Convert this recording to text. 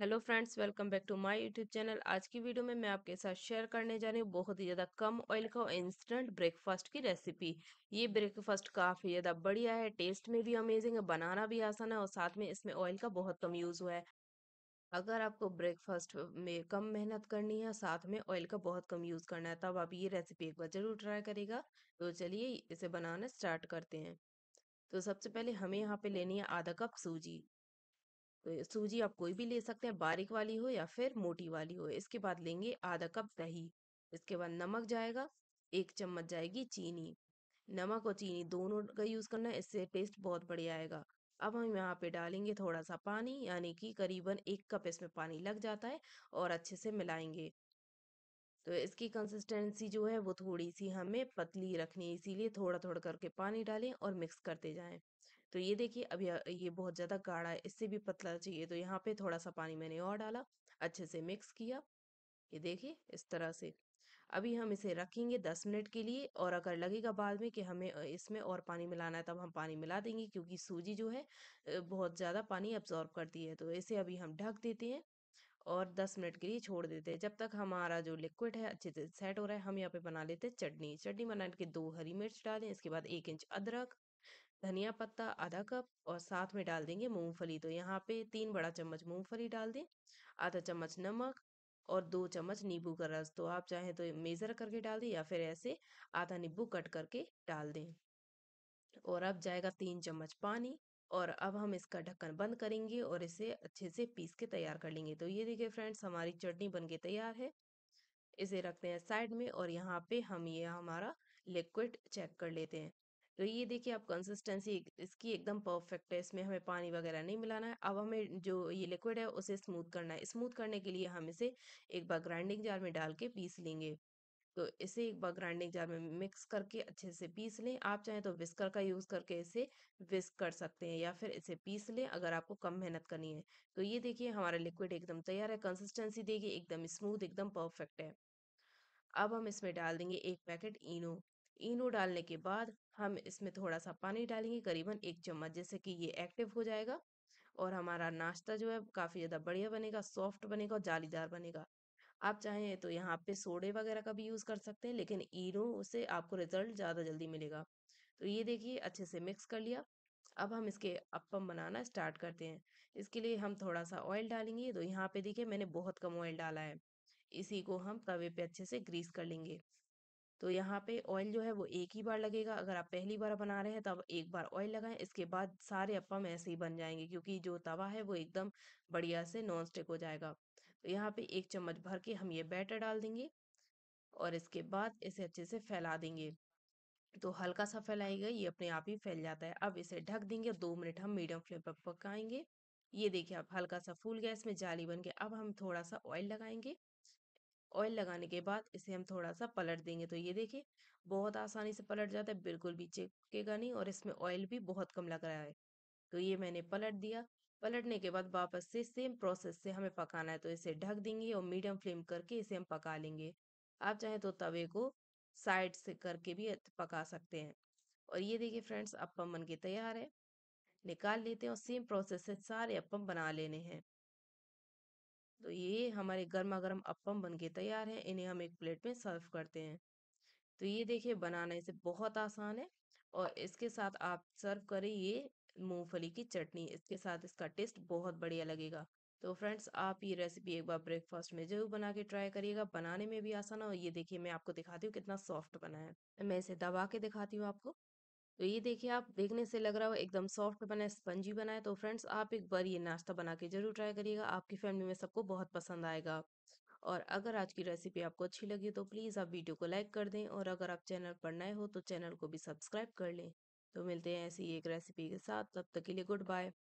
hello friends welcome back to my YouTube channel आज की video में मैं आपके साथ शेयर करने जा रही हूँ बहुत ही ज़्यादा कम ऑयल का इंस्टेंट ब्रेकफास्ट की रेसिपी ये ब्रेकफास्ट काफ़ी ज़्यादा बढ़िया है टेस्ट में भी अमेजिंग है बनाना भी आसान है और साथ में इसमें ऑयल का बहुत कम यूज़ हुआ है अगर आपको ब्रेकफास्ट में कम मेहनत करनी है साथ में ऑयल का बहुत कम यूज़ करना है तब आप ये रेसिपी एक बार ज़रूर ट्राई करेगा तो चलिए इसे बनाना स्टार्ट करते हैं तो सबसे पहले हमें यहाँ पे लेनी है आधा कप सूजी सूजी आप कोई भी ले सकते हैं बारीक वाली हो या फिर मोटी वाली हो इसके बाद लेंगे आधा कप दही इसके बाद नमक जाएगा एक चम्मच जाएगी चीनी नमक और चीनी दोनों का यूज़ करना है इससे टेस्ट बहुत बढ़िया आएगा अब हम यहाँ पे डालेंगे थोड़ा सा पानी यानी कि करीबन एक कप इसमें पानी लग जाता है और अच्छे से मिलाएंगे तो इसकी कंसिस्टेंसी जो है वो थोड़ी सी हमें पतली रखनी है इसीलिए थोड़ा थोड़ा करके पानी डालें और मिक्स करते जाएं तो ये देखिए अब ये बहुत ज़्यादा गाढ़ा है इससे भी पतला चाहिए तो यहाँ पे थोड़ा सा पानी मैंने और डाला अच्छे से मिक्स किया ये देखिए इस तरह से अभी हम इसे रखेंगे दस मिनट के लिए और अगर लगेगा बाद में कि हमें इसमें और पानी मिलाना है तब हम पानी मिला देंगे क्योंकि सूजी जो है बहुत ज़्यादा पानी अब्जॉर्ब करती है तो इसे अभी हम ढक देते हैं और दस मिनट के लिए छोड़ देते हैं जब तक हमारा जो लिक्विड है अच्छे से सेट हो रहा है हम यहाँ पे बना लेते हैं चटनी चटनी बना के दो हरी मिर्च डालें इसके बाद एक इंच अदरक धनिया पत्ता आधा कप और साथ में डाल देंगे मूंगफली तो यहाँ पे तीन बड़ा चम्मच मूंगफली डाल दें आधा चम्मच नमक और दो चम्मच नींबू का रस तो आप चाहें तो मेज़र करके डाल दें या फिर ऐसे आधा नींबू कट करके डाल दें और अब जाएगा तीन चम्मच पानी और अब हम इसका ढक्कन बंद करेंगे और इसे अच्छे से पीस के तैयार कर लेंगे तो ये देखिए फ्रेंड्स हमारी चटनी बन के तैयार है इसे रखते हैं साइड में और यहाँ पे हम ये हमारा लिक्विड चेक कर लेते हैं तो ये देखिए आप कंसिस्टेंसी इसकी एकदम परफेक्ट है इसमें हमें पानी वगैरह नहीं मिलाना है अब हमें जो ये लिक्विड है उसे स्मूथ करना है स्मूथ करने के लिए हम इसे एक बार ग्राइंडिंग जार में डाल के पीस लेंगे तो इसे एक बार ग्राइंडिंग जार में मिक्स करके अच्छे से पीस लें आप चाहें तो विस्कर का यूज़ करके इसे विस्क कर सकते हैं या फिर इसे पीस लें अगर आपको कम मेहनत करनी है तो ये देखिए हमारा लिक्विड एकदम तैयार है कंसिस्टेंसी देगी एकदम स्मूथ एकदम परफेक्ट है अब हम इसमें डाल देंगे एक पैकेट इनो इनो डालने के बाद हम इसमें थोड़ा सा पानी डालेंगे करीबन एक चम्मच जैसे कि ये एक्टिव हो जाएगा और हमारा नाश्ता जो है काफ़ी ज़्यादा बढ़िया बनेगा सॉफ्ट बनेगा और जालीदार बनेगा आप चाहें तो यहाँ पे सोडे वगैरह का भी यूज़ कर सकते हैं लेकिन इनो से आपको रिजल्ट ज़्यादा जल्दी मिलेगा तो ये देखिए अच्छे से मिक्स कर लिया अब हम इसके अप्पम बनाना स्टार्ट करते हैं इसके लिए हम थोड़ा सा ऑयल डालेंगे तो यहाँ पे देखिए मैंने बहुत कम ऑयल डाला है इसी को हम तवे पे अच्छे से ग्रीस कर लेंगे तो यहाँ पे ऑयल जो है वो एक ही बार लगेगा अगर आप पहली बार बना रहे हैं तो एक बार ऑयल लगाएं इसके बाद सारे अपम ऐसे ही बन जाएंगे क्योंकि जो तवा है वो एकदम बढ़िया से नॉन स्टिक हो जाएगा तो यहाँ पे एक चम्मच भर के हम ये बैटर डाल देंगे और इसके बाद इसे अच्छे से फैला देंगे तो हल्का सा फैलाएगा ये अपने आप ही फैल जाता है अब इसे ढक देंगे और दो मिनट हम मीडियम फ्लेम पर पकाएंगे ये देखिए आप हल्का सा फूल गया इसमें जाली बन गया अब हम थोड़ा सा ऑयल लगाएंगे ऑयल लगाने के बाद इसे हम थोड़ा सा पलट देंगे तो ये देखिए बहुत आसानी से पलट जाता है बिल्कुल भी चिपकेगा नहीं और इसमें ऑयल भी बहुत कम लग रहा है तो ये मैंने पलट दिया पलटने के बाद वापस से सेम प्रोसेस से हमें पकाना है तो इसे ढक देंगे और मीडियम फ्लेम करके इसे हम पका लेंगे आप चाहें तो तवे को साइड से करके भी पका सकते हैं और ये देखिए फ्रेंड्स अपम बन के तैयार है निकाल लेते हैं और सेम प्रोसेस से सारे अपम बना लेने हैं तो ये हमारे गर्मा गर्म अपम बन के तैयार है इन्हें हम एक प्लेट में सर्व करते हैं तो ये देखिए बनाने से बहुत आसान है और इसके साथ आप सर्व करें ये मूंगफली की चटनी इसके साथ इसका टेस्ट बहुत बढ़िया लगेगा तो फ्रेंड्स आप ये रेसिपी एक बार ब्रेकफास्ट में जरूर बना के ट्राई करिएगा बनाने में भी आसान है और ये देखिए मैं आपको दिखाती हूँ कितना सॉफ्ट बना है मैं इसे दबा के दिखाती हूँ आपको तो ये देखिए आप देखने से लग रहा हो एकदम सॉफ्ट बना है स्पंजी बना है तो फ्रेंड्स आप एक बार ये नाश्ता बना के जरूर ट्राई करिएगा आपकी फैमिली में सबको बहुत पसंद आएगा और अगर आज की रेसिपी आपको अच्छी लगी तो प्लीज़ आप वीडियो को लाइक कर दें और अगर आप चैनल पर नए हो तो चैनल को भी सब्सक्राइब कर लें तो मिलते हैं ऐसी एक रेसिपी के साथ तब तक के लिए गुड बाय